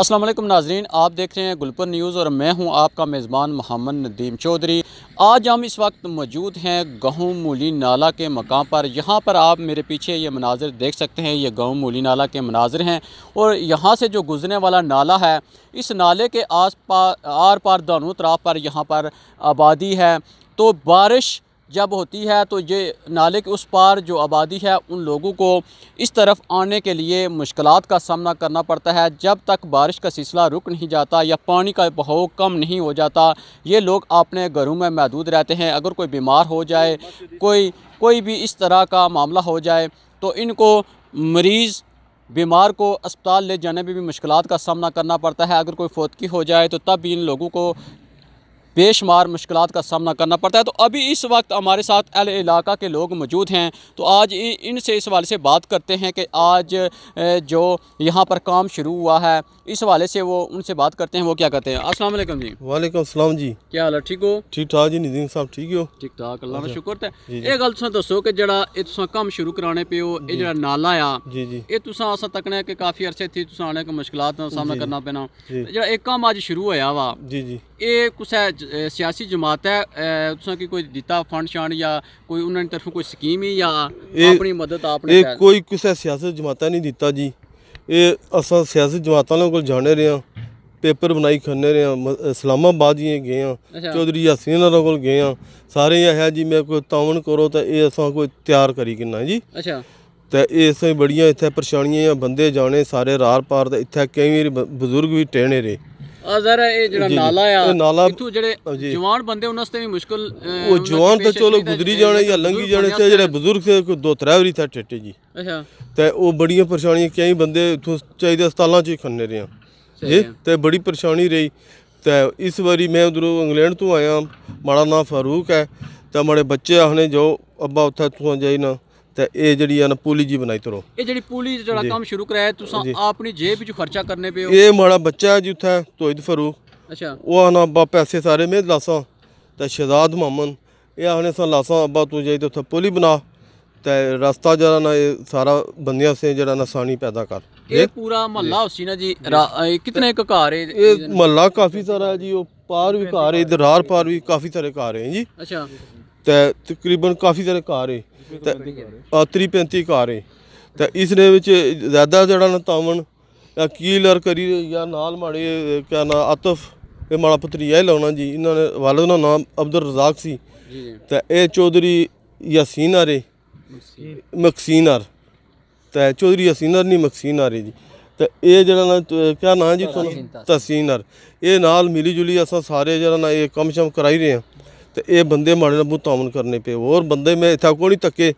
अस्सलाम वालेकुम नाजरीन आप देख रहे हैं गुलपुर न्यूज़ और मैं हूं आपका मेज़बान मोहम्मद नदीम चौधरी आज हम इस वक्त मौजूद हैं गहूँ मूली नाला के मकाम पर यहां पर आप मेरे पीछे ये मनाजिर देख सकते हैं ये गहूँ मूली नाला के मनाजिर हैं और यहां से जो गुजरने वाला नाला है इस नाले के आस पार आर पार दोनों तरफ पर यहाँ पर आबादी है तो बारिश जब होती है तो ये नाले के उस पार जो आबादी है उन लोगों को इस तरफ आने के लिए मुश्किल का सामना करना पड़ता है जब तक बारिश का सिलसिला रुक नहीं जाता या पानी का बहाव कम नहीं हो जाता ये लोग अपने घरों में महदूद रहते हैं अगर कोई बीमार हो जाए कोई कोई भी इस तरह का मामला हो जाए तो इनको मरीज़ बीमार को अस्पताल ले जाने में भी मुश्किल का सामना करना पड़ता है अगर कोई फोतकी हो जाए तो तब भी इन लोगों को बेशुमार मुश्किल का सामना करना पड़ता है तो अभी इस वक्त हमारे साथ अल इलाका के लोग मौजूद हैं तो आज इनसे इस वाले से बात करते हैं कि आज जो यहाँ पर काम शुरू हुआ है इस वाले से वो उनसे बात करते हैं वो क्या करते हैं असलम जी वालेकुम जी क्या हाल है ठीक हो ठीक ठाक जी नदीन साहब ठीक हो ठीक ठाक अल्लाह का अच्छा। शुक्र है ये गल तुम दसो कि जरा काम शुरू कराने पे हो ये जरा नाला आ जी जी ये तुसा असा तकना कि काफी अरसे थी तुसा आने के मुश्किल का सामना करना पैना जरा एक काम आज शुरू होया वा जी जी ये कुछ ਸਿਆਸੀ ਜਮਾਤ ਹੈ ਤੁਸੀਂ ਕਿ ਕੋਈ ਦਿੱਤਾ ਫੰਡ ਸ਼ਾਨ ਜਾਂ ਕੋਈ ਉਹਨਾਂ ਦੀ ਤਰਫੋਂ ਕੋਈ ਸਕੀਮ ਹੀ ਜਾਂ ਆਪਣੀ ਮਦਦ ਆਪਨੇ ਇਹ ਕੋਈ ਕਿਸੇ ਸਿਆਸੀ ਜਮਾਤਾਂ ਨਹੀਂ ਦਿੱਤਾ ਜੀ ਇਹ ਅਸਾਂ ਸਿਆਸੀ ਜਮਾਤਾਂ ਨਾਲ ਕੋਲ ਜਾਣੇ ਰਹੇ ਆ ਪੇਪਰ ਬਣਾਈ ਖੰਨੇ ਰਹੇ ਆ ਇਸਲਾਮਾਬਾਦ ਜੀ ਗਏ ਆ ਚੌਧਰੀ ਯਾਸੀਨ ਨਾਲ ਕੋਲ ਗਏ ਆ ਸਾਰੇ ਇਹ ਹੈ ਜੀ ਮੈਂ ਕੋਈ ਤਾਵਣ ਕਰੋ ਤਾਂ ਇਹ ਅਸਾਂ ਕੋਈ ਤਿਆਰ ਕਰੀ ਕਿੰਨਾ ਜੀ ਅੱਛਾ ਤੇ ਇਸੇ ਬੜੀਆਂ ਇੱਥੇ ਪਰੇਸ਼ਾਨੀਆਂ ਆ ਬੰਦੇ ਜਾਣੇ ਸਾਰੇ ਰਾਰ ਪਾਰ ਤੇ ਇੱਥੇ ਕਈ ਵਾਰੀ ਬਜ਼ੁਰਗ ਵੀ ਟਹਿਣੇ ਰੇ ਆ ਇਹ ਜਿਹੜਾ ਨਾਲਾ ਆ ਇੱਥੋਂ ਜਿਹੜੇ ਜਵਾਨ ਬੰਦੇ ਉਹਨਾਂ ਵਾਸਤੇ ਵੀ ਮੁਸ਼ਕਲ ਉਹ ਜਵਾਨ ਤਾਂ ਚਲੋ ਗੁਜ਼ਰੀ ਜਾਣੇ ਜਾਂ ਲੰਘੀ ਜਾਣੇ ਤੇ ਜਿਹੜੇ ਬਜ਼ੁਰਗ ਸੇ ਕੋਈ ਦੋ ਤਰੇ ਵਰੀ ਥਾ ਟੱਟੇ ਜੀ ਅੱਛਾ ਤੇ ਉਹ ਬੜੀਆਂ ਪਰੇਸ਼ਾਨੀਆਂ ਕਈ ਬੰਦੇ ਇੱਥੋਂ ਚਾਹੀਦੇ ਹਸਪਤਾਲਾਂ 'ਚ ਖੰਨੇ ਰਿਆਂ ਜੀ ਤੇ ਬੜੀ ਪਰੇਸ਼ਾਨੀ ਰਹੀ ਤੇ ਇਸ ਵਾਰੀ ਮੈਂ ਉਧਰੋਂ ਇੰਗਲੈਂਡ ਤੋਂ ਆਇਆ ਮਾੜਾ ਨਾਮ ਫਾਰੂਕ ਹੈ ਤੇ ਮਾੜੇ ਬੱਚੇ ਆਹਨੇ ਜੋ ਅੱਬਾ ਉੱਥੇ ਤੂੰ ਜਾਈ ਨਾ ਤੇ ਇਹ ਜਿਹੜੀ ਆ ਨਾ ਪੁਲੀ ਜੀ ਬਣਾਈ ਤਰੋ ਇਹ ਜਿਹੜੀ ਪੁਲੀ ਜਿਹੜਾ ਕੰਮ ਸ਼ੁਰੂ ਕਰਾਇਆ ਤੁਸੀਂ ਆਪਣੀ ਜੇਬ ਵਿੱਚ ਖਰਚਾ ਕਰਨੇ ਪਏ ਇਹ ਮਾੜਾ ਬੱਚਾ ਹੈ ਜੀ ਉੱਥੇ ਤੋਇਦ ਫਰੂ ਅੱਛਾ ਉਹ ਨਾ ਅੱਬਾ ਪੈਸੇ ਸਾਰੇ ਮੇਂ ਲਾਸਾਂ ਤੇ ਸ਼ਹਜ਼ਾਦ ਮੁਹੰਮਦ ਇਹ ਆਹਨੇ ਸਾਂ ਲਾਸਾਂ ਅੱਬਾ ਤੂੰ ਜਾਈ ਤੇ ਉੱਥੇ ਪੁਲੀ ਬਣਾ ਤੇ ਰਸਤਾ ਜਿਹੜਾ ਨਾ ਇਹ ਸਾਰਾ ਬੰਦਿਆਂ ਸੇ ਜਿਹੜਾ ਨਾ ਸਾਨੀ ਪੈਦਾ ਕਰ ਇਹ ਪੂਰਾ ਮਹੱਲਾ ਹੁਸੀ ਨਾ ਜੀ ਕਿਤਨੇ ਕ ਘਰ ਹੈ ਇਹ ਮਹੱਲਾ ਕਾਫੀ ਸਾਰਾ ਜੀ ਉਹ ਪਾਰ ਵੀ ਘਰ ਹੈ ਇਧਰ ਪਾਰ ਵੀ ਕਾਫੀ ਸਾਰੇ ਘਰ ਹੈ ਜੀ ਅੱਛਾ ਤੇ ਤਕਰੀਬਨ ਕਾਫੀ ਸਾਰੇ ਘਰ ਏ ਤੇ 35 ਘਰ ਏ ਤੇ ਇਸ ਦੇ ਵਿੱਚ ਜ਼ਿਆਦਾ ਜਿਹੜਾ ਨਤਾਵਨ ਕੀਲਰ ਕਰੀ ਜਾਂ ਨਾਲ ਮਾੜੇ ਕਿਆ ਨਾ ਆਤਫ ਇਹ ਮਾੜਾ ਪਤਰੀ ਹੀ ਲਾਉਣਾ ਜੀ ਇਹਨਾਂ ਨੇ ਵਾਲਦ ਦਾ ਨਾਮ ਅਬਦੁਲ ਰਜ਼ਾਕ ਸੀ ਤੇ ਇਹ ਚੌਧਰੀ ਯਸੀਨ ਆਰੇ ਮਕਸੀਨ ਆਰ ਤੇ ਚੌਧਰੀ ਯਸੀਨ ਨਹੀਂ ਮਕਸੀਨ ਆਰੇ ਜੀ ਤੇ ਇਹ ਜਿਹੜਾ ਨਾ ਕਿਆ ਨਾਂ ਜੀ ਤਸੀਨ ਆਰ ਇਹ ਨਾਲ ਮਿਲੀ ਜੁਲੀ ਅਸਾਂ ਸਾਰੇ ਜਿਹੜਾ ਨਾ ਇਹ ਕੰਮ ਸ਼ਮ ਕਰਾਈ ਰਹੇ ਆ ਤੇ ਇਹ ਬੰਦੇ ਮਾੜੇ ਨਾਲ ਤਾਮਨ ਕਰਨੇ ਪਏ ਹੋਰ ਬੰਦੇ ਮੈਂ ਇਥਾ ਕੋਈ ਤੱਕੇ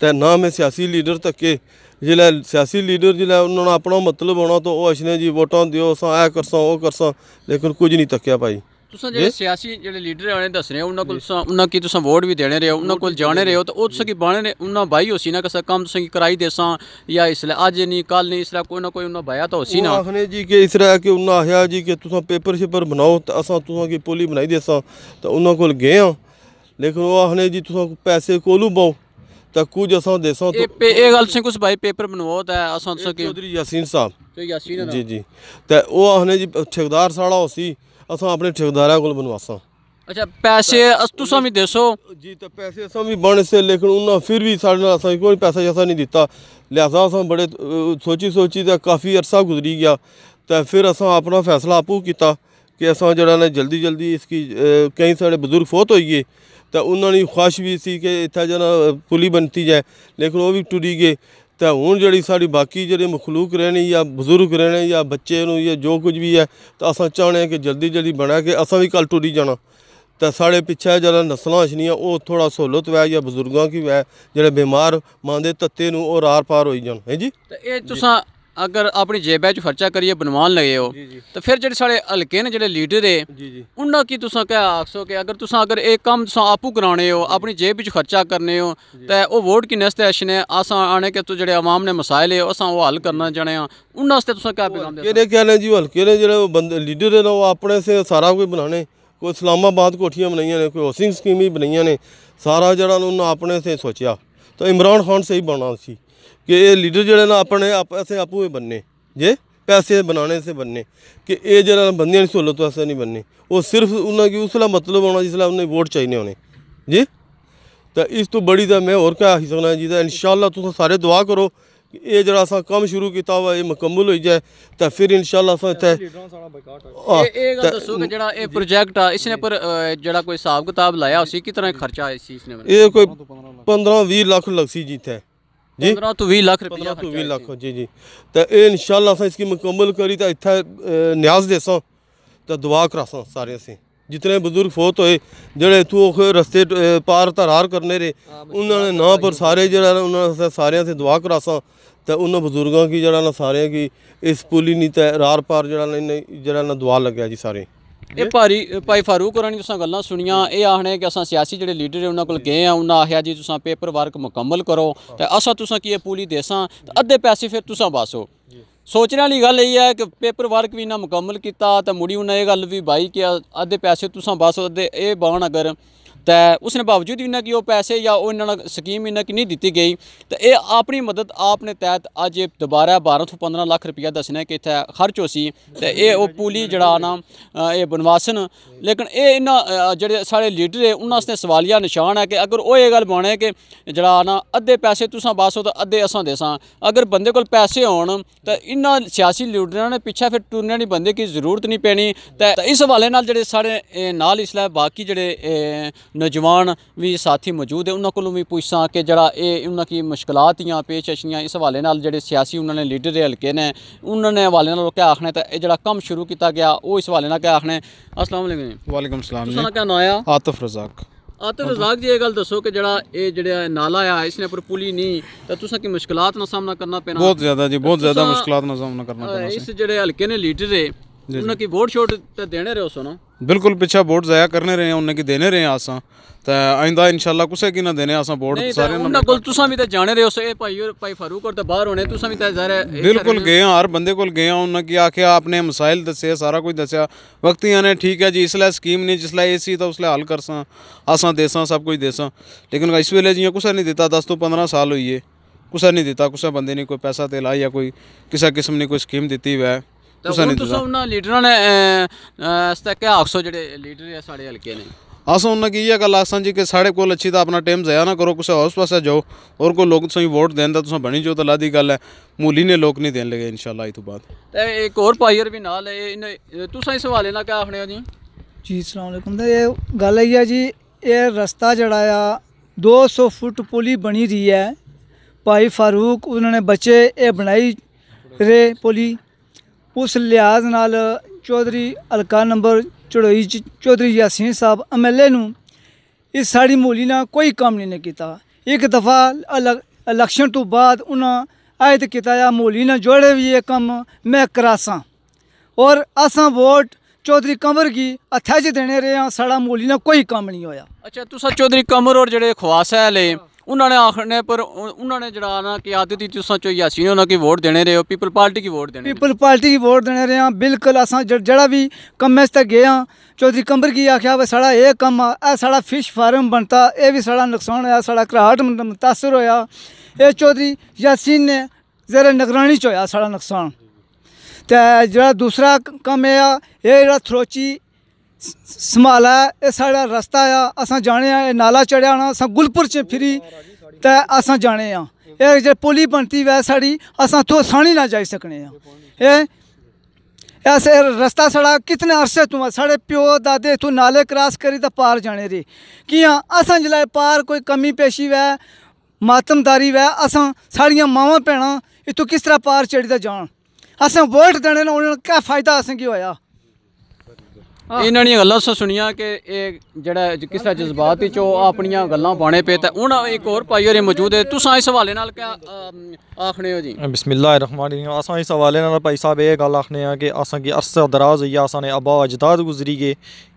ਤੇ ਨਾ ਮੈਂ ਸਿਆਸੀ ਲੀਡਰ ਤੱਕੇ ਜਿਹੜਾ ਸਿਆਸੀ ਲੀਡਰ ਜਿਹੜਾ ਉਹਨਾਂ ਨੂੰ ਆਪਣਾ ਮਤਲਬ ਹੋਣਾ ਤਾਂ ਉਹ ਅਸ਼ਨੇ ਜੀ ਵੋਟਾਂ ਦਿਓ ਸਾਂ ਐ ਕਰਸਾਂ ਉਹ ਕਰਸਾਂ ਲੇਕਿਨ ਕੁਝ ਨਹੀਂ ਤੱਕਿਆ ਭਾਈ ਤੁਸੀਂ ਜਿਹੜੇ ਸਿਆਸੀ ਜਿਹੜੇ ਲੀਡਰ ਆਣੇ ਦੱਸ ਰਹੇ ਉਹਨਾਂ ਕੋਲ ਉਹਨਾਂ ਕੀ ਤੁਸੀਂ ਵੋਟ ਵੀ ਦੇਣੇ ਰਹੇ ਹੋ ਉਹਨਾਂ ਕੋਲ ਜਾਣੇ ਰਹੇ ਹੋ ਤਾਂ ਉਹ ਤੁਸੀਂ ਕੀ ਬਾਣੇ ਨੇ ਉਹਨਾਂ ਭਾਈ ਹੋਸੀ ਨਾ ਕਿਸੇ ਕੰਮ ਤੁਸੀਂ ਕਰਾਈ ਦੇਸਾਂ ਜਾਂ ਇਸ ਲਈ ਅੱਜ ਨਹੀਂ ਕੱਲ ਨਹੀਂ ਇਸ ਲਈ ਕੋਈ ਨਾ ਕੋਈ ਉਹਨਾਂ ਭਾਇਆ ਤਾਂ ਹੋਸੀ ਨਾ ਆਖਨੇ ਜੀ ਕਿ ਇਸ ਲਈ ਕਿ ਉਹਨਾਂ ਆਖਿਆ ਜੀ ਕਿ ਤੁਸੀਂ ਪੇਪਰ ਸ਼ੇਪਰ ਬਣਾਓ ਤਾਂ ਅਸਾਂ ਤੁਹਾਨੂੰ ਕੀ ਪੋਲੀ ਬਣਾਈ ਦੇਸਾਂ ਤਾਂ ਉਹਨਾਂ ਕੋਲ ਗਏ ਆ ਲੇਕਿਨ ਉਹ ਆਖਨੇ ਜੀ ਤੁਸੀਂ ਪੈਸੇ ਕੋਲੋਂ ਬਾਓ ਤਾਂ ਕੁਝ ਅਸਾਂ ਦੇਸਾਂ ਤੋਂ पे ਇਹ ਗੱਲ ਸੀ ਕੁਝ ਭਾਈ ਪੇਪਰ ਬਣਵਾਉਤ ਹੈ ਅਸਾਂ ਤੋਂ ਕਿ ਚੌਧਰੀ ਯਾਸੀਨ ਸਾਹਿਬ ਤੇ ਯਾਸੀਨ ਜੀ ਜੀ ਤੇ ਉਹ ਆਹਨੇ ਜੀ ਠੇਕਦਾਰ ਸਾਲਾ ਹੋ ਸੀ ਅਸਾਂ ਆਪਣੇ ठेकेदारा ਕੋਲ बनवासां ਅੱਛਾ ਪੈਸੇ ਅਸ ਤੁਸਾਂ ਵੀ ਦੇਸੋ ਜੀ ਤਾਂ ਪੈਸੇ ਅਸਾਂ ਵੀ ਬਣ ਸੇ ਲੇਕਿਨ ਉਹਨਾਂ ਫਿਰ ਵੀ ਸਾਡੇ ਨਾਲ ਅਸਾਂ ਕੋਈ ਪੈਸਾ ਜਸਾ ਨਹੀਂ ਦਿੱਤਾ ਲਿਆਸਾ ਅਸਾਂ ਬੜੇ ਸੋਚੀ ਸੋਚੀ ਤਾਂ ਕਾਫੀ ਅਰਸਾ ਗੁਜ਼ਰੀ ਗਿਆ ਤਾਂ ਫਿਰ ਅਸਾਂ ਆਪਣਾ ਫੈਸਲਾ ਆਪੂ ਕੀਤਾ ਕਿ ਅਸਾਂ ਜਿਹੜਾ ਨੇ ਜਲਦੀ ਜਲਦੀ ਇਸ ਕੀ ਕਈ ਸਾਡੇ ਬਜ਼ੁਰਗ ਫੋਤ ਹੋਈਏ ਤਾਂ ਉਹਨਾਂ ਦੀ ਖੁਸ਼ ਵੀ ਸੀ ਕਿ ਇੱਥੇ ਜਨਾ ਪੁਲੀ ਬਣਤੀ ਜਾਏ ਲੇਕਿਨ ਉਹ ਵੀ ਟੁੱਟ ਗਏ ਤਾਂ ਹੁਣ ਜਿਹੜੀ ਸਾਡੀ ਬਾਕੀ ਜਿਹੜੇ ਮਖਲੂਕ ਰਹਿਣੇ ਜਾਂ ਬਜ਼ੁਰਗ ਰਹਿਣੇ ਜਾਂ ਬੱਚੇ ਨੂੰ ਜਾਂ ਜੋ ਕੁਝ ਵੀ ਹੈ ਤਾਂ ਅਸਾਂ ਚਾਹਣੇ ਕਿ ਜਲਦੀ ਜਲਦੀ ਬਣਾ ਕੇ ਅਸਾਂ ਵੀ ਕੱਲ ਟੁੱਟੀ ਜਾਣਾ ਤਾਂ ਸਾਡੇ ਪਿੱਛੇ ਜਿਹੜਾ ਨਸਲਾਂ ਅਸ਼ਨੀਆਂ ਉਹ ਥੋੜਾ ਸਹੂਲਤ ਵੈ ਜਾਂ ਬਜ਼ੁਰਗਾਂ ਕੀ ਵੈ ਜਿਹੜੇ ਬਿਮਾਰ ਮਾਂ ਦੇ ਤੱਤੇ ਨੂੰ ਉਹ ਆਰ ਪਾਰ ਹੋਈ ਜਾਣ ਹੈ ਜੀ ਤਾਂ ਇਹ ਤੁਸੀਂ ਅਗਰ ਆਪਣੀ ਜੇਬ ਵਿੱਚ ਖਰਚਾ ਕਰੀਏ ਬਨਵਾਨ ਲਗੇ ਹੋ ਤਾਂ ਫਿਰ ਜਿਹੜੇ ਸਾਡੇ ਹਲਕੇ ਨੇ ਜਿਹੜੇ ਲੀਡਰ ਏ ਉਹਨਾਂ ਕੀ ਤੁਸੀਂ ਕਹਿ ਆਖਸੋ ਕਿ ਅਗਰ ਤੁਸੀਂ ਅਗਰ ਇਹ ਕੰਮ ਤੁਸੀਂ ਆਪੂ ਕਰਾਉਣੇ ਹੋ ਆਪਣੀ ਜੇਬ ਵਿੱਚ ਖਰਚਾ ਕਰਨੇ ਹੋ ਤਾਂ ਉਹ ਵੋਟ ਕੀ ਨਸਤੈਸ਼ਨ ਹੈ ਆਸਾਂ ਆਣੇ ਕਿ ਤੋ ਜਿਹੜੇ ਆਵਾਮ ਨੇ ਮਸਾਇਲ ਏ ਅਸਾਂ ਉਹ ਹੱਲ ਕਰਨਾ ਜਾਣੇ ਆ ਉਹਨਾਂ ਵਾਸਤੇ ਤੁਸੀਂ ਕਹਿ ਪੇਗਾਮ ਦੇ ਕਿਹੜੇ ਕਹਿ ਲੈ ਜੀ ਹਲਕੇ ਨੇ ਜਿਹੜੇ ਬੰਦੇ ਲੀਡਰ ਨੇ ਉਹ ਆਪਣੇ ਸੇ ਸਾਰਾ ਕੁਝ ਬਣਾਣੇ ਕੋਈ ਇਸਲਾਮਾਬਾਦ ਕੋਠੀਆਂ ਬਣਾਈਆਂ ਨੇ ਕੋਈ ਹਾਊਸਿੰਗ ਸਕੀਮ ਹੀ ਬਣਾਈਆਂ ਨੇ ਸਾਰਾ ਜਿਹੜਾ ਉਹਨਾਂ ਆਪਣੇ ਸੇ ਸੋਚਿਆ ਤਾਂ ਇਮਰਾਨ ਖਾਨ ਸੇ ਹੀ ਬਣਾਉਣਾ ਸੀ ਕਿ ਇਹ ਲੀਡਰ ਜਿਹੜੇ ਨਾ ਆਪਣੇ ਆਪ ਅਸੀਂ ਆਪੂ ਹੀ ਬੰਨੇ ਜੇ ਪੈਸੇ ਬਣਾਉਣੇ ਸੇ ਬੰਨੇ ਕਿ ਇਹ ਜਿਹੜਾ ਬੰਦਿਆਂ ਦੀ ਸਹੂਲਤ ਵਾਸਤੇ ਨਹੀਂ ਬੰਨੇ ਉਹ ਸਿਰਫ ਉਹਨਾਂ ਕੀ ਉਸਲਾ ਮਤਲਬ ਆਉਣਾ ਜਿਸਲਾ ਉਹਨੇ ਵੋਟ ਚਾਹੀਨੇ ਹੋਣੇ ਜੀ ਤਾਂ ਇਸ ਤੋਂ ਬੜੀ ਤਾਂ ਮੈਂ ਹੋਰ ਕਹਾ ਹੀ ਸਕਣਾ ਜੀ ਦਾ ਇਨਸ਼ਾਅੱਲਾ ਤੁਸੀਂ ਸਾਰੇ ਦੁਆ ਕਰੋ ਕਿ ਇਹ ਜਿਹੜਾ ਅਸਾਂ ਕੰਮ ਸ਼ੁਰੂ ਕੀਤਾ ਵਾ ਇਹ ਮੁਕੰਮਲ ਹੋਈ ਜਾਏ ਤਾਂ ਫਿਰ ਇਨਸ਼ਾਅੱਲਾ ਅਸਾਂ ਇੱਥੇ ਇਹ ਇਹ ਦੱਸੋ ਕਿ ਜਿਹੜਾ ਇਹ ਪ੍ਰੋਜੈਕਟ ਆ ਇਸਨੇ ਪਰ ਜਿਹੜਾ ਕੋਈ ਹਿਸਾਬ ਕਿਤਾਬ ਲਾਇਆ ਉਸੇ ਕਿ ਤਰ੍ਹਾਂ ਖਰਚਾ ਇਸ ਸੀ ਇਸਨੇ ਇਹ ਕੋਈ 15 20 ਲੱਖ ਲੱਗ ਸੀ ਜੀ ਇੱਥੇ ਜੀ 15 ਤੋਂ 20 ਲੱਖ ਰੁਪਇਆ 15 ਤੋਂ 20 ਲੱਖ ਜੀ ਜੀ ਤੇ ਇਹ ਇਨਸ਼ਾਅੱਲਾ ਇਸ ਇਸकी ਮੁਕੰਮਲ ਕਰੀ ਤਾਂ ਇੱਥੇ ਨਿਆਜ਼ ਦੇਸਾਂ ਤਾਂ ਦੁਆ ਕਰਾਸਾਂ ਸਾਰੇ ਅਸੀਂ ਜਿਤਨੇ ਬਜ਼ੁਰਗ ਫੋਤ ਹੋਏ ਜਿਹੜੇ ਤੂੰ ਉਹ ਰਸਤੇ ਪਾਰ ਧਰਾਰ ਕਰਨੇ ਰੇ ਉਹਨਾਂ ਦੇ ਨਾਂ ਪਰ ਸਾਰੇ ਜਿਹੜਾ ਉਹਨਾਂ ਅਸਾਂ ਸਾਰਿਆਂ ਸੇ ਦੁਆ ਕਰਾਸਾਂ ਤੇ ਉਹਨਾਂ ਬਜ਼ੁਰਗਾਂ ਕੀ ਜਿਹੜਾ ਨਾ ਸਾਰਿਆਂ ਕੀ ਇਸ ਪੁਲੀ ਨਹੀਂ ਤੇ ਰਾਰ ਪਾਰ ਜਿਹੜਾ ਨਾ ਜਿਹੜਾ ਨਾ ਦੁਆ ਲੱਗਿਆ ਜੀ ਸਾਰੇ ਇਹ ਭਾਰੀ ਭਾਈ ਫਾਰੂਕ ਹੋਰਾਂ ਨੇ ਤੁਸੀਂ ਗੱਲਾਂ ਸੁਣੀਆਂ ਇਹ ਆਹਣੇ ਕਿ ਅਸਾਂ ਸਿਆਸੀ ਜਿਹੜੇ ਲੀਡਰ ਉਹਨਾਂ ਕੋਲ ਗਏ ਆ ਉਹਨਾਂ ਆਖਿਆ ਜੀ ਤੁਸੀਂ ਪੇਪਰ ਵਰਕ ਮੁਕੰਮਲ ਕਰੋ ਤੇ ਅਸਾਂ ਤੁਸਾਂ ਕੀ ਇਹ ਪੂਲੀ ਦੇਸਾਂ ਅੱਧੇ ਪੈਸੇ ਫਿਰ ਤੁਸੀਂ ਬਾਸੋ ਸੋਚਣ ਵਾਲੀ ਗੱਲ ਇਹ ਹੈ ਕਿ ਪੇਪਰ ਵਰਕ ਵੀ ਨਾ ਮੁਕੰਮਲ ਕੀਤਾ ਤਾਂ ਮੁੜੀ ਉਹਨਾਂ ਇਹ ਗੱਲ ਵੀ ਬਾਈ ਕਿ ਅੱਧੇ ਪੈਸੇ ਤੁਸੀਂ ਬਾਸੋ ਅੱਧੇ ਇਹ ਬਾਣ ਅਗਰ ਤੇ ਉਸ ਨੇ ਬਾਵਜੂਦ ਵੀ ਨਾ ਕਿ ਉਹ ਪੈਸੇ ਜਾਂ ਉਹ ਇਹਨਾਂ ਨਾਲ ਸਕੀਮ ਇਹਨਾਂ ਕਿ ਨਹੀਂ ਦਿੱਤੀ ਗਈ ਤੇ ਇਹ ਆਪਣੀ ਮਦਦ ਆਪ ਨੇ ਤਹਿਤ ਅੱਜ ਦੁਬਾਰਾ 12 ਤੋਂ 15 ਲੱਖ ਰੁਪਇਆ ਦੱਸਣਾ ਕਿ ਇੱਥੇ ਖਰਚ ਹੋ ਸੀ ਤੇ ਇਹ ਉਹ ਪੂਲੀ ਜਿਹੜਾ ਨਾ ਇਹ ਬਨਵਾਸਨ ਲੇਕਿਨ ਇਹ ਇਹਨਾਂ ਜਿਹੜੇ ਸਾਡੇ ਲੀਡਰ ਹੈ ਉਹਨਾਂ ਵਾਸਤੇ ਸਵਾਲੀਆ ਨਿਸ਼ਾਨ ਹੈ ਕਿ ਅਗਰ ਉਹ ਇਹ ਗੱਲ ਬਾਣੇ ਕਿ ਜਿਹੜਾ ਨਾ ਅੱਧੇ ਪੈਸੇ ਤੁਸੀਂ ਬਾਸੋ ਤਾਂ ਅੱਧੇ ਅਸਾਂ ਦੇਸਾਂ ਅਗਰ ਬੰਦੇ ਕੋਲ ਪੈਸੇ ਹੋਣ ਤਾਂ ਇਹਨਾਂ ਸਿਆਸੀ ਲੀਡਰਾਂ ਨੇ ਪਿੱਛਾ ਫਿਰ ਟੁਰਨੇ ਨਹੀਂ ਬੰਦੇ ਕੀ ਜ਼ਰੂਰਤ ਨਹੀਂ ਪੈਣੀ ਤੇ ਇਸ ਹਵਾਲੇ ਨਾਲ ਜਿਹੜੇ ਸਾਡੇ ਨਾਲ ਇਸ ਲਈ ਬਾਕੀ ਜਿਹੜੇ ਨੌਜਵਾਨ ਵੀ ਸਾਥੀ ਮੌਜੂਦ ਹੈ ਉਹਨਾਂ ਕੋਲੋਂ ਵੀ ਪੁੱਛਾਂ ਕਿ ਜਿਹੜਾ ਇਹ ਉਹਨਾਂ ਕੀ ਮੁਸ਼ਕਲਾਂ ਜਾਂ ਪੇਸ਼ਕਸ਼ੀਆਂ ਇਸ ਹਵਾਲੇ ਨਾਲ ਜਿਹੜੇ ਸਿਆਸੀ ਉਹਨਾਂ ਨੇ ਲੀਡਰ ਦੇ ਹਲਕੇ ਨੇ ਉਹਨਾਂ ਨੇ ਹਵਾਲੇ ਨਾਲ ਕਿਹਾ ਆਖਣਾ ਤਾਂ ਇਹ ਜਿਹੜਾ ਕੰਮ ਸ਼ੁਰੂ ਕੀਤਾ ਗਿਆ ਉਹ ਇਸ ਹਵਾਲੇ ਨਾਲ ਕਿਹਾ ਆਖਣਾ ਅਸਲਾਮ ਅਲੈਕੁਮ ਵਾਲੇਕੁਮ ਸਲਾਮ ਜੀ ਤੁਹਾਡਾ ਨਾਮ ਆ ਆਤਫ ਰਜ਼ਾਕ ਆਤਫ ਰਜ਼ਾਕ ਜੀ ਇਹ ਗੱਲ ਦੱਸੋ ਕਿ ਜਿਹੜਾ ਇਹ ਜਿਹੜਾ ਨਾਲਾ ਆ ਇਸ ਨੇ ਪਰ ਪੁਲੀ ਨਹੀਂ ਤਾਂ ਤੁਸੀਂ ਕੀ ਮੁਸ਼ਕਲਾਂ ਦਾ ਸਾਹਮਣਾ ਕਰਨਾ ਪੈਣਾ ਬਹੁਤ ਜ਼ਿਆਦਾ ਜੀ ਬਹੁਤ ਜ਼ਿਆਦਾ ਮੁਸ਼ਕਲਾਂ ਦਾ ਸਾਹਮਣਾ ਕਰਨਾ ਪੈਣਾ ਇਸ ਜਿਹੜੇ ਹਲਕੇ ਨੇ ਲੀਡਰ ਦੇ ਉਹਨਾਂ ਕੀ ਵੋਟ ਛੋਟ ਤੇ ਦੇਣੇ ਰਹੋ ਸੁਣੋ ਬਿਲਕੁਲ ਪਿੱਛਾ ਵੋਟ ਜ਼ਾਇਆ ਕਰਨੇ ਰਹੇ ਉਹਨੇ ਕੀ ਦੇਨੇ ਰਹੇ ਆਸਾਂ ਤਾਂ ਆਇਂਦਾ ਇਨਸ਼ਾਅੱਲਾ ਕੁਸੇ ਕੀ ਨਾ ਦੇਨੇ ਆਸਾਂ ਵੋਟ ਸਾਰੇ ਨਾ ਕੋਲ ਤੁਸੀਂ ਵੀ ਤਾਂ ਜਾਣੇ ਰਹੇ ਹੋ ਸੇ ਭਾਈ ਭਾਈ ਫਾਰੂਕ ਹੋਰ ਤਾਂ ਬਾਹਰ ਹੋਣੇ ਤੁਸੀਂ ਵੀ ਤਾਂ ਜ਼ਾਰਾ ਬਿਲਕੁਲ ਗਏ ਆ ਹਰ ਬੰਦੇ ਕੋਲ ਗਏ ਆ ਉਹਨਾਂ ਕੀ ਆਖਿਆ ਆਪਨੇ ਮਸਾਇਲ ਦੱਸੇ ਸਾਰਾ ਕੁਝ ਦੱਸਿਆ ਵਕਤੀਆਂ ਨੇ ਠੀਕ ਹੈ ਜੀ ਇਸ ਲਈ ਸਕੀਮ ਨਹੀਂ ਜਿਸ ਲਈ ਏਸੀ ਤਾਂ ਉਸ ਲਈ ਹੱਲ ਕਰਸਾਂ ਆਸਾਂ ਦੇਸਾਂ ਸਭ ਕੁਝ ਦੇਸਾਂ ਲੇਕਿਨ ਇਸ ਵੇਲੇ ਜੀ ਕੁਸੇ ਨਹੀਂ ਦਿੱਤਾ 10 ਤੋਂ 15 ਸਾਲ ਹੋਈਏ ਕੁਸੇ ਨਹੀਂ ਦਿੱਤਾ ਕੁਸੇ ਬੰਦੇ ਨੇ ਕੋਈ ਪੈਸਾ ਤੇ ਲਾਇਆ ਕੋਈ ਕਿਸੇ ਕਿਸਮ ਨੇ ਕੋਈ ਸਕੀਮ ਦਿੱਤੀ ਹੋਇਆ ਤੁਸੀਂ ਨਹੀਂ ਤੁਸੀਂ ਉਹਨਾਂ ਲੀਡਰਾਂ ਨੇ ਇਸ ਤੱਕ ਕਿ ਹਾਕਸੋ ਜਿਹੜੇ ਲੀਡਰ ਆ ਸਾਡੇ ਹਲਕੇ ਨੇ ਅਸਾਂ ਉਹਨਾਂ ਕੀ ਇਹ ਗੱਲ ਆਸਾਂ ਜੀ ਕਿ ਸਾਡੇ ਕੋਲ ਅੱਛੀ ਤਾਂ ਆਪਣਾ ਟਾਈਮ ਜ਼ਿਆ ਨਾ ਕਰੋ ਕਿਸੇ ਹੋਰ ਪਾਸੇ ਜਾਓ ਔਰ ਕੋ ਲੋਕ ਤੁਸੀਂ ਵੋਟ ਦੇਣ ਦਾ ਤੁਸੀਂ ਬਣੀ ਜੋ ਤਾਂ ਲਾਦੀ ਗੱਲ ਹੈ ਮੂਲੀ ਨੇ ਲੋਕ ਨਹੀਂ ਦੇਣ ਲਗੇ ਇਨਸ਼ਾਅੱਲਾ ਤੋਂ ਬਾਅਦ ਤੇ ਇੱਕ ਹੋਰ ਪਾਇਰ ਵੀ ਨਾਲ ਇਹ ਤੁਸੀਂ ਸਵਾਲ ਇਹਨਾਂ ਕਿਆ ਆਖਣੇ ਆ ਜੀ ਜੀ ਅਸਲਾਮ ਅਲੈਕੁਮ ਤੇ ਇਹ ਗੱਲ ਹੈ ਜੀ ਇਹ ਰਸਤਾ ਜਿਹੜਾ ਆ 200 ਫੁੱਟ ਪੁਲੀ ਬਣੀ ਰਹੀ ਹੈ ਭਾਈ ਫਾਰੂਕ ਉਹਨਾਂ ਨੇ ਬੱਚੇ ਇਹ ਬਣਾਈ ਰੇ ਪੁਲੀ ਉਸ ਲਿਹਾਜ਼ ਨਾਲ ਚੌਧਰੀ ਅਲਕਾ ਨੰਬਰ ਚੜੋਈ ਚੌਧਰੀ ਯਾਸੀਨ ਸਾਹਿਬ ਐਮਐਲਏ ਨੂੰ ਇਸ ਸਾੜੀ ਮੋਲੀ ਨਾਲ ਕੋਈ ਕੰਮ ਨਹੀਂ ਕੀਤਾ ਇੱਕ ਦਫਾ ਇਲੈਕਸ਼ਨ ਤੋਂ ਬਾਅਦ ਉਹਨਾਂ ਆਇਤ ਕੀਤਾ ਆ ਮੋਲੀ ਨਾਲ ਜੋੜੇ ਵੀ ਇਹ ਕੰਮ ਮੈਂ ਕਰਾਸਾਂ ਔਰ ਅਸਾਂ ਵੋਟ ਚੌਧਰੀ ਕਮਰ ਕੀ ਅਥਾਜ ਦੇਣੇ ਰਹੇ ਆ ਸਾੜਾ ਮੋਲੀ ਨਾਲ ਕੋਈ ਕੰਮ ਨਹੀਂ ਹੋਇਆ ਅੱਛਾ ਤੁਸੀਂ ਚੌਧਰੀ ਕਮਰ ਔਰ ਜਿਹੜੇ ਖਵਾਸਾ ਲੈ ਉਹਨਾਂ ਨੇ ਆਖਰ ਨੇ ਪਰ ਉਹਨਾਂ ਨੇ ਜਿਹੜਾ ਨਾ ਕਿ ਆਦਿਤੀ ਤੁਸਾਂ ਚੋ ਯਾਸੀਨ ਉਹਨਾਂ ਕੀ ਵੋਟ ਦੇਣੇ ਰਹੇ ਹੋ ਪੀਪਲ ਪਾਰਟੀ ਕੀ ਵੋਟ ਦੇਣੇ ਪੀਪਲ ਪਾਰਟੀ ਕੀ ਵੋਟ ਦੇਣੇ ਰਹੇ ਆ ਬਿਲਕੁਲ ਅਸਾਂ ਜਿਹੜਾ ਵੀ ਕੰਮਸ ਤੱਕ ਗਏ ਆ ਚੌਧਰੀ ਕੰਬਰ ਕੀ ਆਖਿਆ ਵਾ ਸਾਡਾ ਇਹ ਕੰਮ ਆ ਇਹ ਸਾਡਾ ਫਿਸ਼ ਫਾਰਮ ਬਣਤਾ ਇਹ ਵੀ ਸਾਡਾ ਨੁਕਸਾਨ ਆ ਸਾਡਾ ਘਰਾਟ متاثر ਹੋਇਆ ਇਹ ਚੌਧਰੀ ਯਾਸੀ ਨੇ ਜ਼ਰੇ ਨਗਰਾਨੀ ਚ ਹੋਇਆ ਸਾਡਾ ਨੁਕਸਾਨ ਤੇ ਜਿਹੜਾ ਦੂਸਰਾ ਕੰਮ ਆ ਇਹ ਜਿਹੜਾ ਥਰੋਚੀ ਸੰਭਾਲਾ ਇਹ ਸਾਡਾ ਰਸਤਾ ਆ ਅਸਾਂ ਜਾਣੇ ਆ ਇਹ ਨਾਲਾ ਚੜਿਆ ਨਾ ਅਸਾਂ ਗੁਲਪੁਰ ਚ ਫਰੀ ਤੇ ਅਸਾਂ ਜਾਣੇ ਆ ਇਹ ਜੇ ਪੁਲੀ ਬਣਤੀ ਵੈ ਸਾਡੀ ਅਸਾਂ ਤੋਂ ਸਾਣੀ ਨਾ ਜਾਈ ਸਕਨੇ ਆ ਇਹ ਐਸੇ ਰਸਤਾ ਸੜਾ ਕਿਤਨੇ ਅਰਸੇ ਤੂੰ ਸਾਡੇ ਪਿਓ ਦਾਦੇ ਤੂੰ ਨਾਲੇ ਕਰਾਸ ਕਰੀ ਤਾਂ ਪਾਰ ਜਾਣੇ ਰੇ ਕੀਆ ਅਸਾਂ ਜਲੇ ਪਾਰ ਕੋਈ ਕਮੀ ਪੇਸ਼ੀ ਵੈ ਮਾਤਮਦਾਰੀ ਵੈ ਅਸਾਂ ਸਾੜੀਆਂ ਮਾਵਾਂ ਪੈਣਾ ਇਤੋਂ ਕਿਸ ਤਰ੍ਹਾਂ ਪਾਰ ਚੜੀ ਤਾਂ ਜਾਣ ਅਸਾਂ ਵੋਟ ਦੇਣੇ ਨਾ ਉਹਨਾਂ ਨੂੰ ਕੀ ਫਾਇਦਾ ਅਸਾਂ ਕੀ ਹੋਇਆ ਇਹਨਾਂ ਨੇ ਗੱਲਾਂ ਸੁਣੀਆਂ ਕਿ ਇਹ ਜਿਹੜਾ ਕਿਸਾ ਜਜ਼ਬਾਤ ਵਿੱਚ ਉਹ ਆਪਣੀਆਂ ਗੱਲਾਂ ਬਾਣੇ ਪੇ ਤਾਂ ਉਹਨਾਂ ਇੱਕ ਹੋਰ ਭਾਈ ਹੋਰੇ ਮੌਜੂਦ ਹੈ ਤੁਸੀਂ ਇਸ ਹਵਾਲੇ ਨਾਲ ਕਿਆ ਆਖਣੇ ਹੋ ਜੀ ਬismillahir rahmanir rahim ਅਸਾਂ ਇਸ ਹਵਾਲੇ ਨਾਲ ਭਾਈ ਸਾਹਿਬ ਇਹ ਗੱਲ ਆਖਨੇ ਆ ਕਿ ਅਸਾਂ ਕੀ ਅਰਸਾ ਦਰਾਜ਼ ਹੈ ਅਸਾਂ ਨੇ ਅਬਾ ਅਜਦਾਦ ਗੁਜ਼ਰੀ ਗਏ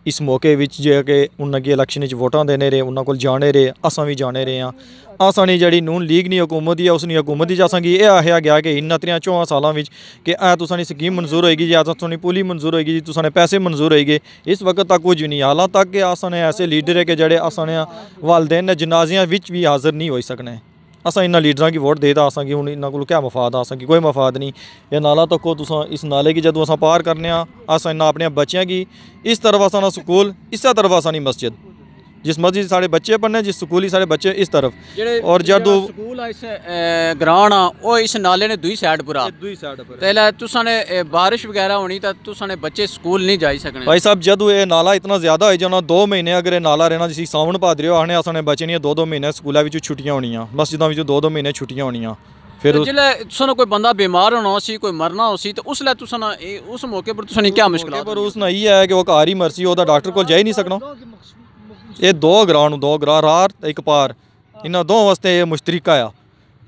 ਇਸ ਮੌਕੇ ਵਿੱਚ ਜੇ ਕਿ ਉਹਨਾਂ ਕੀ ਇਲੈਕਸ਼ਨ ਵਿੱਚ ਵੋਟਾਂ ਦੇਨੇ ਰਹੇ ਉਹਨਾਂ ਕੋਲ ਜਾਣੇ ਰਹੇ ਅਸਾਂ ਵੀ ਜਾਣੇ ਰਹੇ ਆ ਆਸਾਨੀ ਜਿਹੜੀ ਨੂਨ ਲੀਗ ਨਹੀਂ ਹਕੂਮਤ ਦੀ ਉਸ ਨਹੀਂ ਹਕੂਮਤ ਦੀ ਜਾਸਾਂਗੀ ਇਹ ਆਹਿਆ ਗਿਆ ਕਿ ਇਨਾਂ ਤਰੀਆਂ ਚੋਹਾਂ ਸਾਲਾਂ ਵਿੱਚ ਕਿ ਆ ਤੁਸਾਂ ਦੀ ਸਕੀਮ ਮਨਜ਼ੂਰ ਹੋਏਗੀ ਜਾਂ ਤੁਸਾਂ ਦੀ ਪੂਲੀ ਮਨਜ਼ੂਰ ਹੋਏਗੀ ਜੀ ਤੁਸਾਂ ਨੇ ਪੈਸੇ ਮਨਜ਼ੂਰ ਹੋਏਗੇ ਇਸ ਵਕਤ ਤੱਕ ਕੁਝ ਨਹੀਂ ਹਾਲਾਂ ਤੱਕ ਕਿ ਆਸਾਂ ਨੇ ਐਸੇ ਲੀਡਰ ਹੈ ਕਿ ਜਿਹੜੇ ਆਸਾਂ ਨੇ ਵਾਲਦੇਨ ਨੇ ਜਨਾਜ਼ਿਆਂ ਵਿੱਚ ਵੀ ਹਾਜ਼ਰ ਨਹੀਂ ਹੋ ਸਕਣੇ ਅਸਾਂ ਇਹਨਾਂ ਲੀਡਰਾਂ ਕੀ ਵੋਟ ਦੇਦਾ ਅਸਾਂ ਕੀ ਹੁਣ ਇਹਨਾਂ ਕੋਲ ਕਿਆ ਮਫਾਦ ਆ ਕੀ ਕੋਈ ਮਫਾਦ ਨਹੀਂ ਇਹ ਨਾਲਾ ਤੱਕੋ ਤੁਸੀਂ ਇਸ ਨਾਲੇ ਕੀ ਜਦੋਂ ਅਸਾਂ ਪਾਰ ਕਰਨੇ ਆ ਅਸਾਂ ਇਹਨਾਂ ਆਪਣੇ ਬੱਚਿਆਂ ਕੀ ਇਸ ਤਰ੍ਹਾਂ ਅਸਾਂ ਸਕੂਲ ਇਸੇ ਤਰ੍ਹਾਂ ਆਸਾਂ ਦੀ ਮਸਜਿਦ जिस मस्जिद साढ़े बच्चे पढ़ने जिस स्कूल ही साढ़े बच्चे इस तरफ और जद स्कूल इस ग्राउंड आ ओ इस नाले ने दुई साइड पर आ दुई साइड पर पहले तुसा ने बारिश वगैरह होनी तो तुसा ने बच्चे स्कूल नहीं जाई सकने भाई साहब जद ये नाला इतना ज्यादा हो जाना दो महीने अगर ये नाला रहना जिसी सावन भादरे आने आसने बच्चे नहीं दो दो महीने स्कूलों में छुट्टियां होनिया मस्जिदों में दो दो महीने छुट्टियां होनिया ਫਿਰ ਜਿਲੇ ਤੁਸਾਂ ਕੋਈ ਬੰਦਾ ਬਿਮਾਰ ਹੋਣਾ ਸੀ ਕੋਈ ਮਰਨਾ ਹੋ ਸੀ ਤੇ ਉਸ ਲੈ ਤੁਸਾਂ ਉਸ ਮੌਕੇ ਪਰ ਤੁਸਾਂ ਨੇ ਕੀ ਮੁਸ਼ਕਲ ਆ ਪਰ ਉਸ ਨਾ ਇਹ ਹੈ ਕਿ ਉਹ ਘਰ ਹੀ ਮਰਸੀ ਉਹਦਾ ਡਾਕਟਰ ਕੋਲ ਜਾ ਹੀ ਨਹੀਂ ਸਕਣਾ ਇਹ ਦੋ ਗਰਾਂ ਨੂੰ ਦੋ ਗਰਾਂ ਰਾਰ ਇੱਕ ਪਾਰ ਇਹਨਾਂ ਦੋ ਵਾਸਤੇ ਇਹ ਮੁਸ਼ਤਰੀਕਾ ਆ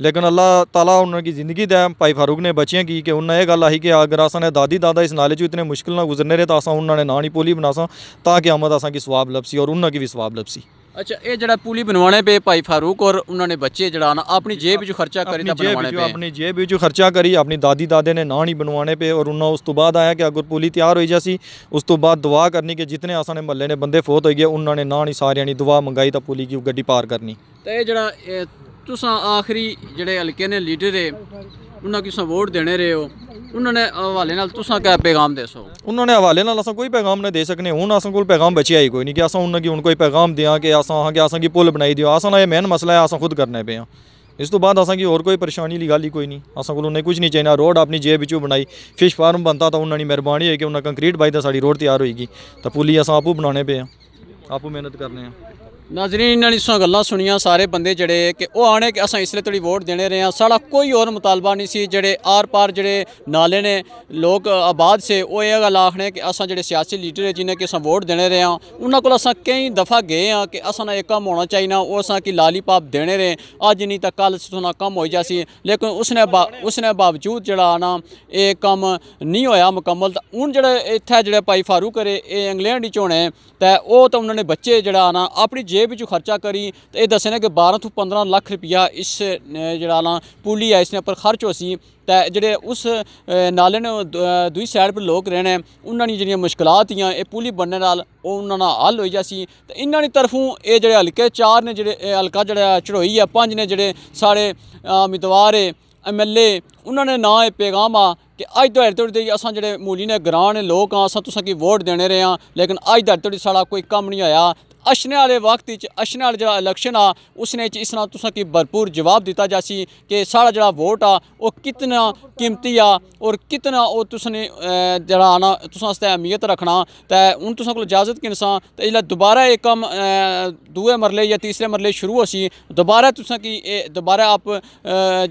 ਲੇਕਿਨ ਅੱਲਾਹ ਤਾਲਾ ਉਹਨਾਂ ਦੀ ਜ਼ਿੰਦਗੀ ਦਾ ਭਾਈ ਫਾਰੂਕ ਨੇ ਬੱਚਿਆਂ ਕੀ ਕਿ ਉਹਨਾਂ ਇਹ ਗੱਲ ਆਹੀ ਕਿ ਅਗਰ ਅਸਾਂ ਨੇ ਦਾਦੀ ਦਾਦਾ ਇਸ ਨਾਲੇ ਚ ਇਤਨੇ ਮੁਸ਼ਕਿਲ ਨਾਲ ਗੁਜ਼ਰਨੇ ਰਹੇ ਤਾਂ ਅਸਾਂ ਉਹਨਾਂ ਨੇ ਨਾਣੀ ਪੋਲੀ ਬਣਾਸਾਂ ਤਾਂ ਕਿ ਅਮਦ ਅਸਾਂ ਕੀ ਸਵਾਬ ਲਬਸੀ ਔਰ ਉਹਨਾਂ ਕੀ ਵੀ ਸਵਾਬ ਲਬਸੀ ਅੱਛਾ ਇਹ ਜਿਹੜਾ ਪੂਲੀ ਬਣਵਾਣੇ ਪਏ ਭਾਈ ਫਾਰੂਕ ਔਰ ਉਹਨਾਂ ਨੇ ਬੱਚੇ ਜਿਹੜਾ ਨਾ ਆਪਣੀ ਜੇਬ ਵਿੱਚ ਖਰਚਾ ਕਰੀ ਤਾਂ ਬਣਵਾਣੇ ਪਏ ਆਪਣੀ ਜੇਬ ਵਿੱਚ ਖਰਚਾ ਕਰੀ ਆਪਣੀ ਦਾਦੀ ਦਾਦੇ ਨੇ ਨਾ ਨਹੀਂ ਬਣਵਾਣੇ ਪਏ ਔਰ ਉਹਨਾਂ ਉਸ ਤੋਂ ਬਾਅਦ ਆਇਆ ਕਿ ਅਗਰ ਪੂਲੀ ਤਿਆਰ ਹੋਈ ਜਾਸੀ ਉਸ ਤੋਂ ਬਾਅਦ ਦੁਆ ਕਰਨੀ ਕਿ ਜਿਤਨੇ ਆਸਾਂ ਨੇ ਮੱਲੇ ਨੇ ਬੰਦੇ ਫੋਤ ਹੋ ਗਏ ਉਹਨਾਂ ਨੇ ਨਾ ਨਹੀਂ ਸਾਰਿਆਂ ਨੇ ਦੁਆ ਮੰਗਾਈ ਤਾਂ ਪੂਲੀ ਕੀ ਗੱਡੀ ਪਾਰ ਕਰਨੀ ਤੇ ਇਹ ਜਿਹੜਾ ਤੁਸੀਂ ਆਖਰੀ ਜਿਹੜੇ ਹਲਕੇ ਨੇ ਲੀਡਰ ਦੇ ਉਹਨਾਂ ਕਿਸਾਂ ਵੋਟ ਦੇਣੇ ਰਹੇ ਹੋ ਉਹਨਾਂ ਨੇ ਹਵਾਲੇ ਨਾਲ ਤੁਸਾਂ ਕਾ ਪੈਗਾਮ ਦੇਸੋ ਉਹਨਾਂ ਨੇ ਹਵਾਲੇ ਨਾਲ ਅਸਾਂ ਕੋਈ ਪੈਗਾਮ ਨਹੀਂ ਦੇ ਸਕਨੇ ਹੁਣ ਅਸਾਂ ਕੋਲ ਪੈਗਾਮ ਬਚਿਆ ਹੀ ਕੋਈ ਨਹੀਂ ਕਿ ਅਸਾਂ ਉਹਨਾਂ ਕੀ ਹੁਣ ਕੋਈ ਪੈਗਾਮ ਦਿਆਂ ਕਿ ਅਸਾਂ ਹਾਂ ਕਿ ਅਸਾਂ ਕੀ ਪੁੱਲ ਬਣਾਈ ਦਿਓ ਅਸਾਂ ਦਾ ਇਹ ਮੇਨ ਮਸਲਾ ਹੈ ਅਸਾਂ ਖੁਦ ਕਰਨੇ ਪਏ ਆ ਇਸ ਤੋਂ ਬਾਅਦ ਅਸਾਂ ਕੀ ਹੋਰ ਕੋਈ ਪਰੇਸ਼ਾਨੀ ਲਈ ਗੱਲ ਹੀ ਕੋਈ ਨਹੀਂ ਅਸਾਂ ਕੋਲ ਉਹਨੇ ਕੁਝ ਨਹੀਂ ਚਾਹੀਦਾ ਰੋਡ ਆਪਣੀ ਜੇਬ ਵਿੱਚੋਂ ਬਣਾਈ ਫਿਸ਼ ਫਾਰਮ ਬਣਤਾ ਤਾਂ ਉਹਨਾਂ ਦੀ ਮਿਹਰਬਾਨੀ ਹੈ ਕਿ ਉਹਨਾਂ ਕੰਕਰੀਟ ਬਾਈ ਦਾ ਸਾਡੀ ਰੋਡ ਤਿਆਰ ਹੋਏਗੀ ਤਾਂ ਪੁਲੀ ਅਸਾਂ ਆਪੂ ਬਣਾਉਣੇ ਪਏ ਆ ਆਪੂ ਮਿਹਨਤ ਕਰਨੇ ਆ ਨਾਜ਼ਰੀਨ ਇਹਨਾਂ ਨੇ ਸੋ ਗੱਲਾਂ ਸੁਣੀਆਂ ਸਾਰੇ ਬੰਦੇ ਜਿਹੜੇ ਕਿ ਉਹ ਆਣੇ ਕਿ ਅਸਾਂ ਇਸ ਲਈ ਤੁਹਾਡੀ ਵੋਟ ਦੇਣੇ ਰਹੇ ਆ ਸਾਡਾ ਕੋਈ ਹੋਰ ਮੁਤਾਲਬਾ ਨਹੀਂ ਸੀ ਜਿਹੜੇ ਆਰ ਪਾਰ ਜਿਹੜੇ ਨਾਲੇ ਨੇ ਲੋਕ ਆਬਾਦ ਸੇ ਉਹ ਇਹ ਗੱਲ ਆਖਣੇ ਕਿ ਅਸਾਂ ਜਿਹੜੇ ਸਿਆਸੀ ਲੀਡਰ ਹੈ ਜਿਨ੍ਹਾਂ ਕਿ ਅਸਾਂ ਵੋਟ ਦੇਣੇ ਰਹੇ ਆ ਉਹਨਾਂ ਕੋਲ ਅਸਾਂ ਕਈ ਦਫਾ ਗਏ ਆ ਕਿ ਅਸਾਂ ਨਾ ਇੱਕਾ ਮੋਣਾ ਚਾਹੀਨਾ ਉਹ ਅਸਾਂ ਕੀ ਲਾਲੀਪਾਪ ਦੇਣੇ ਰਹੇ ਅੱਜ ਨਹੀਂ ਤਾਂ ਕੱਲ ਸੁਣਾ ਕੰਮ ਹੋ ਜਾਸੀ ਲੇਕਿਨ ਉਸਨੇ ਉਸਨੇ ਬਾਵਜੂਦ ਜਿਹੜਾ ਨਾ ਇਹ ਕੰਮ ਨਹੀਂ ਹੋਇਆ ਮੁਕੰਮਲ ਤਾਂ ਉਹਨ ਜਿਹੜੇ ਇੱਥੇ ਜਿਹੜੇ ਭਾਈ ਫਾਰੂਕ ਕਰੇ ਇਹ ਇੰਗਲੈਂਡ ਵਿੱਚ ਹੋਣੇ ਤਾਂ ਉਹ ਤਾਂ ਉਹਨਾਂ ਨੇ ਬੱਚੇ ਜਿਹੜਾ ਨਾ ਆਪਣੀ ਜੇਬ ਵਿੱਚ ਖਰਚਾ ਕਰੀ ਤੇ ਇਹ ਦੱਸਣਾ ਕਿ 12 ਤੋਂ 15 ਲੱਖ ਰੁਪਇਆ ਇਸ ਜਿਹੜਾ ਨਾ ਪੁਲੀ ਹੈ ਇਸ ਨੇ ਉੱਪਰ ਖਰਚ ਹੋ ਸੀ ਤੇ ਜਿਹੜੇ ਉਸ ਨਾਲੇ ਨੇ ਦੂਈ ਸਾਈਡ 'ਤੇ ਲੋਕ ਰਹਿਣੇ ਉਹਨਾਂ ਦੀ ਜਿਹੜੀਆਂ ਮੁਸ਼ਕਲਾਂ ਦੀਆਂ ਇਹ ਪੁਲੀ ਬਣਨ ਨਾਲ ਉਹ ਉਹਨਾਂ ਨਾਲ ਹੱਲ ਹੋਈ ਜਾਸੀ ਤੇ ਇਹਨਾਂ ਦੀ ਤਰਫੋਂ ਇਹ ਜਿਹੜੇ ਹਲਕੇ ਚਾਰ ਨੇ ਜਿਹੜੇ ਹਲਕਾ ਜਿਹੜਾ ਚੜੋਈ ਹੈ ਪੰਜ ਨੇ ਜਿਹੜੇ ਸਾਰੇ ਉਮੀਦਵਾਰ ਹੈ ਐਮਐਲਏ ਉਹਨਾਂ ਨੇ ਨਾ ਇਹ ਪੇਗਾਮ ਆ ਕਿ ਅੱਜ ਤੋਂ ਹਰ ਦੇ ਅਸਾਂ ਜਿਹੜੇ ਮੂਲੀ ਨੇ ਗਰਾਂ ਨੇ ਲੋਕ ਆ ਅਸਾਂ ਤੁਸਾਂ ਕੀ ਵੋਟ ਦੇਣੇ ਰਹੇ ਆ ਲੇਕਿਨ ਅੱਜ ਤੱਕ ਤੁਹਾਡੀ ਸਾਡਾ ਕੋਈ ਕੰਮ ਨਹੀਂ ਆਇਆ ਅਸ਼ਨੇ ਵਾਲੇ ਵਕਤ ਵਿੱਚ ਅਸ਼ਨੇ ਵਾਲਾ ਜਿਹੜਾ ਇਲੈਕਸ਼ਨ ਆ ਉਸਨੇ ਚ ਇਸ ਨਾਲ ਤੁਸਾਂ ਕੀ ਭਰਪੂਰ ਜਵਾਬ ਦਿੱਤਾ ਸੀ ਕਿ ਸਾਰਾ ਜਿਹੜਾ ਵੋਟ ਆ ਉਹ ਕਿਤਨਾ ਕੀਮਤੀ ਆ ਔਰ ਕਿਤਨਾ ਉਹ ਤੁਸਨੇ ਜਿਹੜਾ ਆਣਾ ਤੁਸਾਂ ਵਾਸਤੇ ਅਹਿਮੀਅਤ ਰੱਖਣਾ ਤੇ ਹੁਣ ਤੁਸਾਂ ਕੋਲ ਇਜਾਜ਼ਤ ਕਿਨਸਾਂ ਤੇ ਇਹ ਲਾ ਦੁਬਾਰਾ ਇੱਕ ਕੰਮ ਦੂਏ ਮਰਲੇ ਜਾਂ ਤੀਸਰੇ ਮਰਲੇ ਸ਼ੁਰੂ ਹੋਸੀ ਦੁਬਾਰਾ ਤੁਸਾਂ ਕੀ ਇਹ ਦੁਬਾਰਾ ਆਪ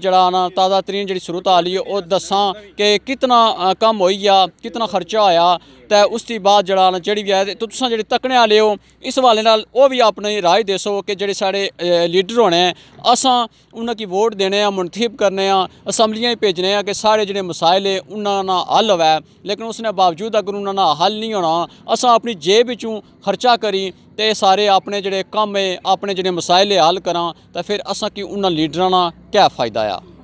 ਜਿਹੜਾ ਆਣਾ ਤਾਜ਼ਾ ਤਰੀਨ ਜਿਹੜੀ ਸ਼ੁਰੂਤ ਆ ਲਈ ਉਹ ਦੱਸਾਂ ਕਿ ਕਿਤਨਾ ਕੰਮ ਹੋਈ ਆ ਕਿਤਨਾ ਖਰਚਾ ਆਇਆ ਤੇ ਉਸ ਦੀ ਬਾਤ ਜਿਹੜਾ ਨਾ ਜਿਹੜੀ ਵੀ ਆ ਤੇ ਤੁਸਾਂ ਜਿਹੜੇ ਤੱਕਣੇ ਵਾਲਿਓ ਇਸ ਵਾਲ ਵਾਲੇ ਨਾਲ ਉਹ ਵੀ ਆਪਣੀ رائے ਦੇਸੋ ਕਿ ਜਿਹੜੇ ਸਾਡੇ ਲੀਡਰ ਹੋਣੇ ਆ ਅਸਾਂ ਉਹਨਾਂ ਕੀ ਵੋਟ ਦੇਣੇ ਆ ਮੁਨਤਖਬ ਕਰਨੇ ਆ ਅਸੈਂਬਲੀਆਂ ਹੀ ਭੇਜਣੇ ਆ ਕਿ ਸਾਰੇ ਜਿਹੜੇ ਮਸਾਇਲ ਨੇ ਉਹਨਾਂ ਨਾਲ ਹੱਲ ਹੋਵੇ ਲੇਕਿਨ ਉਸਨੇ ਬਾਵਜੂਦ ਅਗਰ ਉਹਨਾਂ ਨਾਲ ਹੱਲ ਨਹੀਂ ਹੋਣਾ ਅਸਾਂ ਆਪਣੀ ਜੇਬ ਵਿੱਚੋਂ ਖਰਚਾ ਕਰੀ ਤੇ ਸਾਰੇ ਆਪਣੇ ਜਿਹੜੇ ਕੰਮ ਹੈ ਆਪਣੇ ਜਿਹੜੇ ਮਸਾਇਲ ਹੱਲ ਕਰਾਂ ਤਾਂ ਫਿਰ ਅਸਾਂ ਕੀ ਉਹਨਾਂ ਲੀਡਰਾਂ ਨਾਲ ਕੀ ਫਾਇਦਾ ਆ